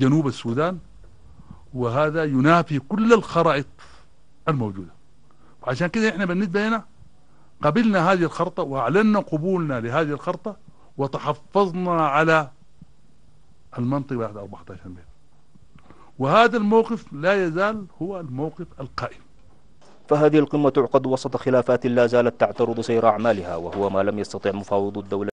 جنوب السودان وهذا ينافي كل الخرائط الموجودة وعشان كده احنا بالنسبة هنا قبلنا هذه الخرطة واعلنا قبولنا لهذه الخرطة وتحفظنا على المنطقة بعد 14 متر وهذا الموقف لا يزال هو الموقف القائم فهذه القمة تعقد وسط خلافات لا زالت تعترض سير أعمالها وهو ما لم يستطع مفاوض الدولة